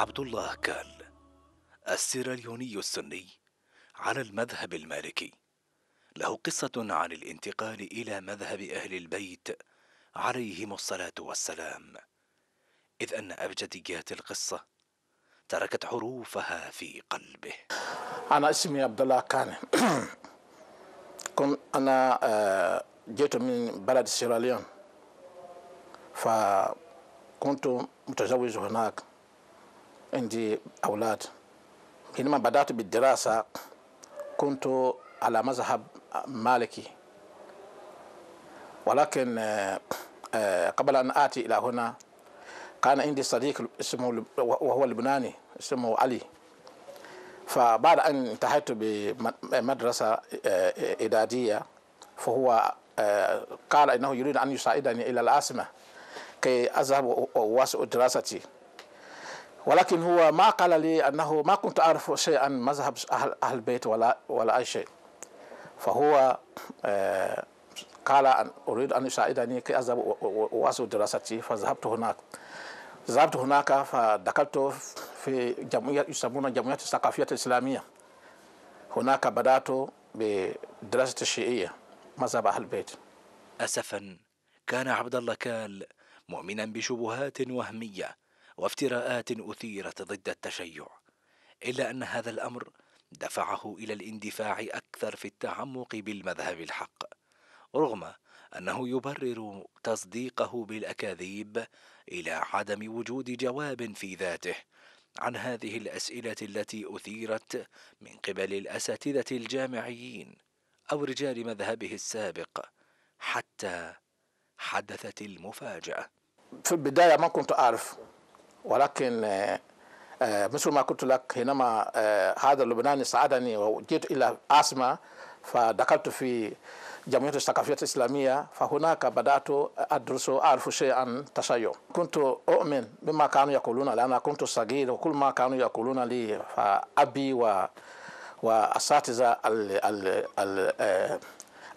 عبد الله كال السيراليوني السني على المذهب المالكي له قصة عن الانتقال إلى مذهب أهل البيت عليهم الصلاة والسلام إذ أن أبجديات القصة تركت حروفها في قلبه أنا اسمي عبد الله كان كنت أنا آه، جئت من بلد سيراليون فكنت متزوج هناك عندي أولاد حينما بدأت بالدراسة كنت على مذهب مالكي ولكن آه، قبل أن آتي إلى هنا كان عندي صديق اسمه وهو لبناني اسمه علي فبعد أن انتهيت بمدرسة إدادية آه، فهو آه، قال إنه يريد أن يساعدني إلى العاصمة كي أذهب وأواصل دراستي ولكن هو ما قال لي أنه ما كنت أعرف شيئا مذهب أهل, أهل البيت ولا, ولا أي شيء فهو آه، قال أن أريد أن يساعدني كي أذهب وأواصل دراستي فذهبت هناك ذهبت هناك فدخلت في جمعية يسمونها جمعية الثقافية الإسلامية هناك بدأت بدراسة الشيعية مذهب أهل البيت أسفا كان عبد الله كال مؤمنا بشبهات وهمية وافتراءات أثيرت ضد التشيع إلا أن هذا الأمر دفعه إلى الاندفاع أكثر في التعمق بالمذهب الحق رغم أنه يبرر تصديقه بالأكاذيب إلى عدم وجود جواب في ذاته عن هذه الأسئلة التي أثيرت من قبل الأساتذة الجامعيين أو رجال مذهبه السابق حتى حدثت المفاجأة في البداية ما كنت أعرف ولكن آه، آه، مثل ما قلت لك حينما آه، هذا اللبناني ساعدني وجئت إلى اسما فدخلت في جمعية الثقافية الإسلامية فهناك بدأت أدرس أعرف شيئا عن التشيع كنت أؤمن بما كانوا يقولون لأن كنت صغير وكل ما كانوا يقولون لي فأبي و وأساتذة ال ال ال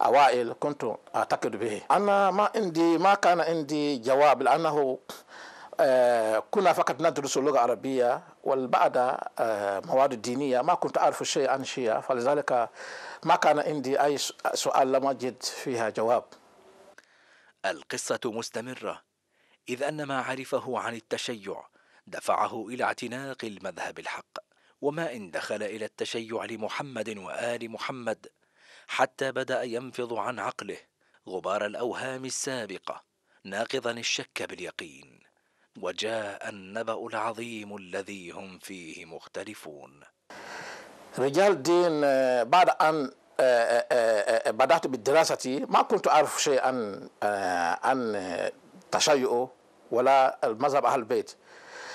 أوائل كنت أعتقد به أنا ما عندي ما كان عندي جواب لأنه آه، كنا فقط ندرس اللغة العربية والبعد آه، مواد دينية ما كنت أعرف شيء عن شيء فلذلك ما كان عندي أي سؤال لم أجد فيها جواب القصة مستمرة إذ أن ما عرفه عن التشيع دفعه إلى اعتناق المذهب الحق وما إن دخل إلى التشيع لمحمد وآل محمد حتى بدأ ينفض عن عقله غبار الأوهام السابقة ناقضا الشك باليقين وجاء النبأ العظيم الذي هم فيه مختلفون رجال دين آه، بعد أن آه، آه، بدأت بالدراسة ما كنت أعرف شيء عن عن تشيعه ولا المذهب أهل البيت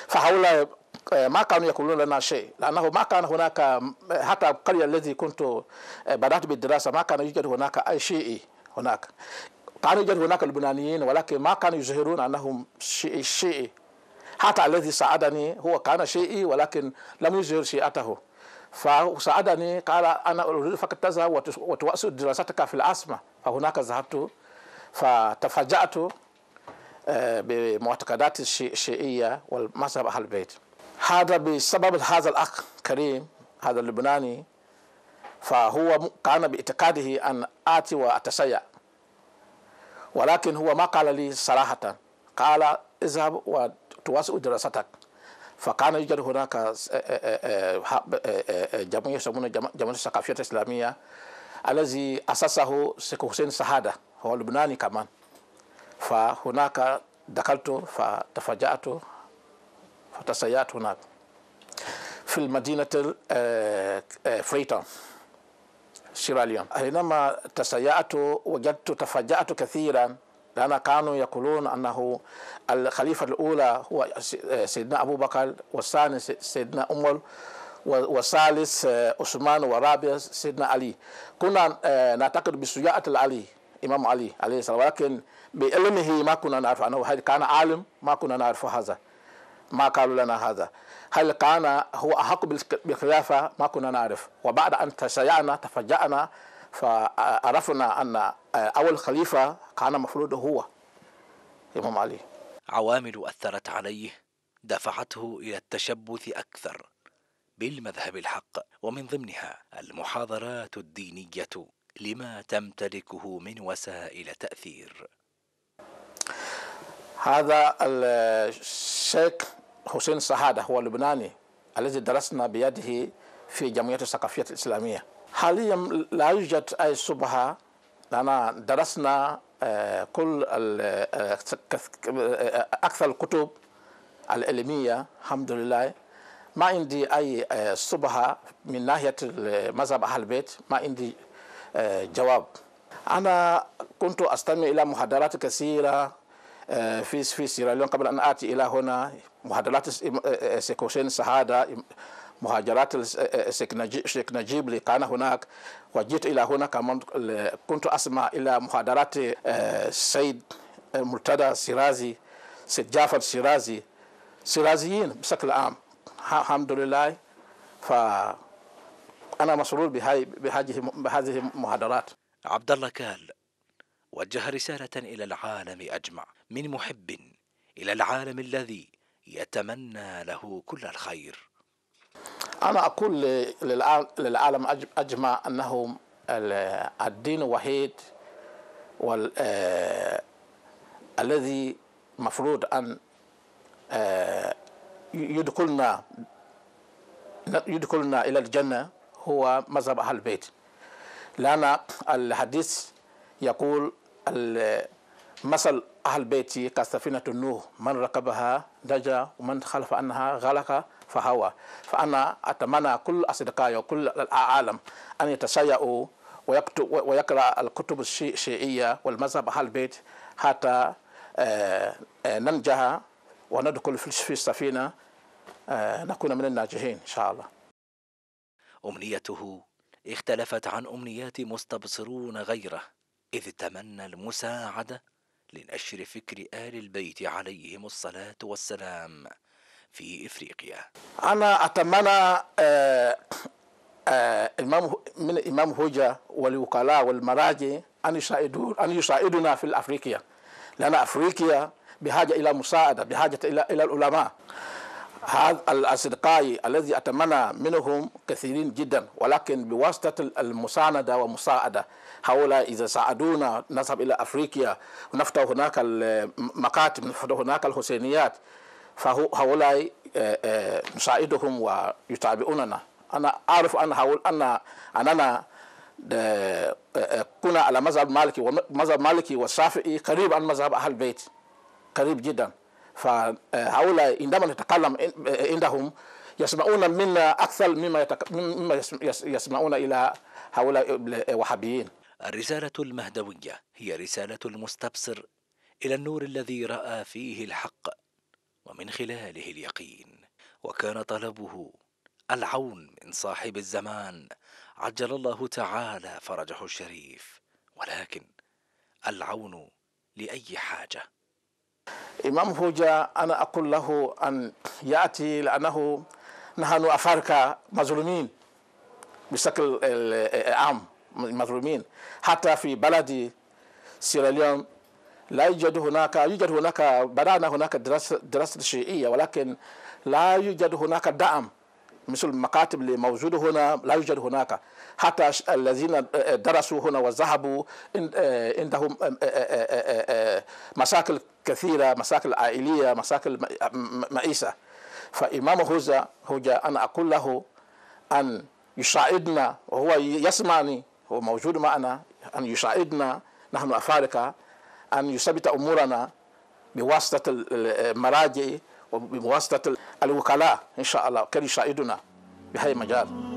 فهؤلاء ما كانوا يقولون لنا شيء لأنه ما كان هناك حتى القرية الذي كنت بدأت بالدراسة ما كان يوجد هناك أي شيء هناك كانوا يوجد هناك لبنانيين ولكن ما كانوا يظهرون أنهم شيء شيء حتى الذي ساعدني هو كان شيئي ولكن لم يظهر شيئته فساعدني قال أنا أريد فقط تذهب وتواصل دراستك في العاصمة فهناك ذهبت فتفاجأت آه، بمعتقدات الشيعية والمذهب أهل البيت هذا بسبب هذا الأخ كريم هذا اللبناني فهو كان باعتقاده أن آتي وأتسيأ ولكن هو ما قال لي صراحة قال اذهب وتواصل دراستك فكان يوجد هناك جمعية يسمونه جمعية الثقافية الإسلامية الذي أسسه سيكو حسين سهادة هو لبناني كمان فهناك دخلت فتفاجأت فتسيأت هناك في المدينة فريتون سيراليون حينما تسيأت وجدت تفاجأت كثيرا لأن كانوا يقولون أنه الخليفة الأولى هو سيدنا أبو بكر والثاني سيدنا أمر والثالث عثمان والرابع سيدنا علي كنا آه، نعتقد بسياعة العلي إمام علي عليه السلام ولكن بعلمه ما كنا نعرف أنه كان عالم ما كنا نعرف هذا ما قالوا لنا هذا هل كان هو أحق بالخلافة ما كنا نعرف وبعد أن تشيعنا تفجأنا فعرفنا أن أول خليفة كان مفروض هو الإمام علي عوامل أثرت عليه دفعته إلى التشبث أكثر بالمذهب الحق ومن ضمنها المحاضرات الدينية لما تمتلكه من وسائل تأثير هذا الشيخ حسين سعادة هو لبناني الذي درسنا بيده في جمعية الثقافية الإسلامية حاليا لا يوجد أي شبهة لأننا درسنا آه، كل آه، أكثر الكتب العلمية الحمد لله ما عندي أي آه، شبهة من ناحية مذهب أهل البيت ما عندي جواب أنا كنت أستمع إلى محاضرات كثيرة آه، في في سيراليون قبل ان اتي الى هنا معادلات آه، آه، سيكوشين سهاده مهاجرات الشيخ نجيب اللي كان هناك وجئت الى هنا كمان كنت اسمع الى محاضرات السيد مرتدى سيرازي سيد جعفر سيرازي سيرازيين بشكل عام الحمد لله ف انا مسرور بهذه بهذه المحاضرات عبد الله كال وجه رسالة إلى العالم أجمع من محب إلى العالم الذي يتمنى له كل الخير أنا أقول للعالم أجمع أنه الدين وحيد وال... آه، الذي مفروض أن آه، يدخلنا يدخلنا إلى الجنة هو مذهب أهل البيت لأن الحديث يقول المثل أهل بيتي كسفينة نوح من ركبها نجا ومن خلف أنها غلق فهوى فأنا أتمنى كل أصدقائي وكل العالم أن يتشيعوا ويكتب ويقرأ الكتب الشيعية والمذهب أهل البيت حتى آه، آه، ننجح وندخل في السفينة آه، نكون من الناجحين إن شاء الله أمنيته اختلفت عن أمنيات مستبصرون غيره إذ تمنى المساعدة لنشر فكر آل البيت عليهم الصلاة والسلام في إفريقيا أنا أتمنى آه، آه، من الإمام هوجة والوكلاء والمراجع أن أن يساعدنا في أفريقيا لأن أفريقيا بحاجة إلى مساعدة بحاجة إلى إلى العلماء هذا الأصدقاء الذي أتمنى منهم كثيرين جدا ولكن بواسطة المساندة ومساعدة هؤلاء إذا ساعدونا نذهب إلى أفريقيا ونفتح هناك المكاتب ونفتح هناك الحسينيات فهؤلاء آه، آه، نساعدهم ويتابعوننا أنا أعرف أن هؤلاء أن أننا آه، كنا على مذهب مالكي ومذهب مالكي والشافعي قريب عن مذهب أهل البيت قريب جداً فهؤلاء عندما نتكلم عندهم يسمعون منا أكثر مما, يتك... مما يسمعون إلى هؤلاء الوهابيين الرسالة المهدوية هي رسالة المستبصر إلى النور الذي رأى فيه الحق ومن خلاله اليقين وكان طلبه العون من صاحب الزمان عجل الله تعالى فرجه الشريف ولكن العون لأي حاجة إمام هوجا أنا أقول له أن يأتي لأنه نحن أفارقة مظلومين بشكل عام مظلومين حتى في بلدي سيراليون لا يوجد هناك يوجد هناك بدأنا هناك دراسة دراسة شيعية ولكن لا يوجد هناك دعم مثل المكاتب اللي موجودة هنا لا يوجد هناك حتى الذين آه، آه، درسوا هنا وذهبوا آه، عندهم مشاكل كثيرة مشاكل عائلية مشاكل معيشة فإمام هوزا هوجا أنا أقول له أن يساعدنا وهو يسمعني هو موجود معنا أن يساعدنا نحن أفارقة أن يثبت أمورنا بواسطة المراجع وبواسطه الوكلاء ان شاء الله كان يساعدنا بهذا المجال